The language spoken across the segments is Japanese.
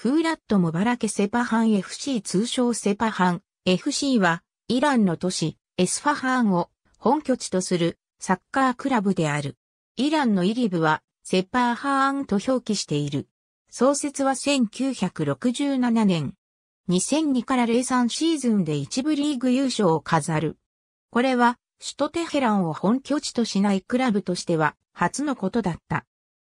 フーラットムバラケセパハン FC 通称セパハン FC はイランの都市エスファハーンを本拠地とするサッカークラブである。イランのイリブはセパーハーンと表記している。創設は1967年。2002から03シーズンで一部リーグ優勝を飾る。これは首都テヘランを本拠地としないクラブとしては初のことだった。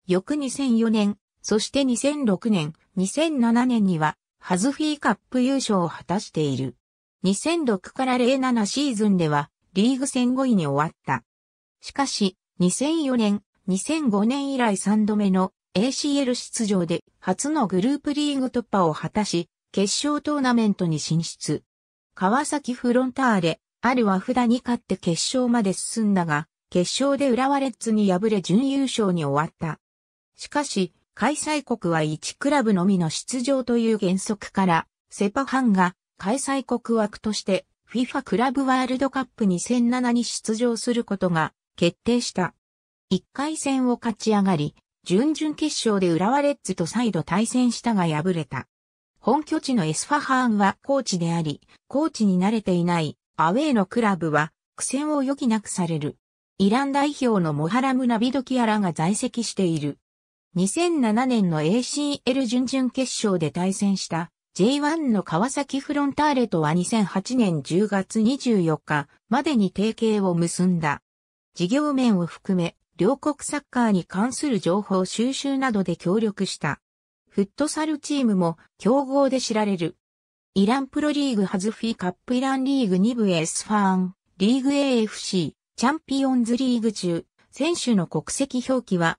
翌2004年、そして2006年、2007年には、ハズフィーカップ優勝を果たしている。2006から07シーズンでは、リーグ戦5位に終わった。しかし、2004年、2005年以来3度目の ACL 出場で初のグループリーグ突破を果たし、決勝トーナメントに進出。川崎フロンターレ、あるは札に勝って決勝まで進んだが、決勝で浦和レッズに敗れ準優勝に終わった。しかし、開催国は1クラブのみの出場という原則から、セパハンが開催国枠として FIFA クラブワールドカップ2007に出場することが決定した。1回戦を勝ち上がり、準々決勝で浦和レッズと再度対戦したが敗れた。本拠地のエスファハーンはコーチであり、コーチに慣れていないアウェーのクラブは苦戦を余儀なくされる。イラン代表のモハラム・ナビドキアラが在籍している。2007年の ACL 準々決勝で対戦した J1 の川崎フロンターレとは2008年10月24日までに提携を結んだ。事業面を含め、両国サッカーに関する情報収集などで協力した。フットサルチームも競合で知られる。イランプロリーグハズフィカップイランリーグ2部エスファン、リーグ AFC、チャンピオンズリーグ中、選手の国籍表記は